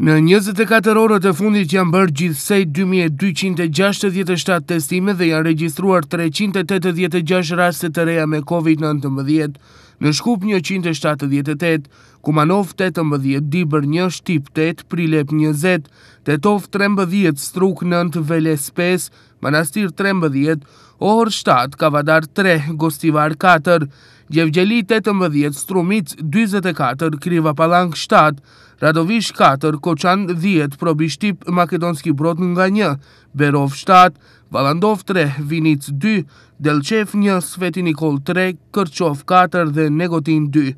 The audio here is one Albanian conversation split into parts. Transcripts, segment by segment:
Në 24 orët e fundit janë bërë gjithsej 2267 testime dhe janë registruar 386 rastet të reja me COVID-19, në shkup 178, Kumanov 18, Dibër 1, Shtip 8, Prilep 20, Tetov 13, Struk 9, Veles 5, Manastir 13, Ohor 7, Kavadar 3, Gostivar 4, Gjevgjeli 18, Strumic 24, Kriva Palang 7, Radovish 4, Koçan 10, Probishtip Makedonski Brot nga 1, Berov 7, Valandov 3, Vinic 2, Delqef 1, Sveti Nikol 3, Kërqov 4 dhe Negotin 2.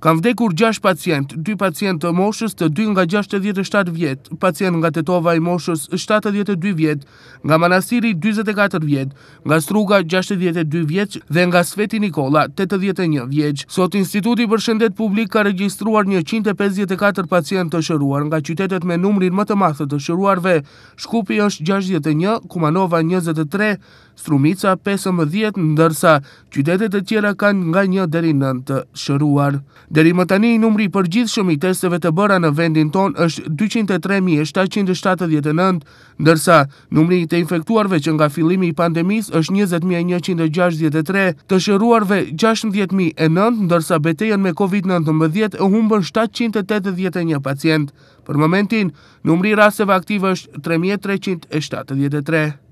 Kam vdekur 6 pacient, 2 pacient të moshës të 2 nga 67 vjetë, pacient nga të tova i moshës 72 vjetë, nga manastiri 24 vjetë, nga struga 62 vjetë dhe nga Sveti Nikola 81 vjetë. Sot Instituti për Shëndet Publik ka registruar 154 pacient të shëruar nga qytetet me numrin më të mathët të shëruarve, shkupi është 61, Kumanova 23, Strumica 15, ndërsa qytetet e tjera kanë nga 1 dhe 9 të shëruar. Deri më tani, numri për gjithë shumë i testeve të bëra në vendin ton është 203.779, ndërsa numri i të infektuarve që nga filimi i pandemis është 20.163, të shëruarve 16.009, ndërsa betejen me COVID-19 e humbën 781 pacient. Për momentin, numri raseve aktive është 3.373.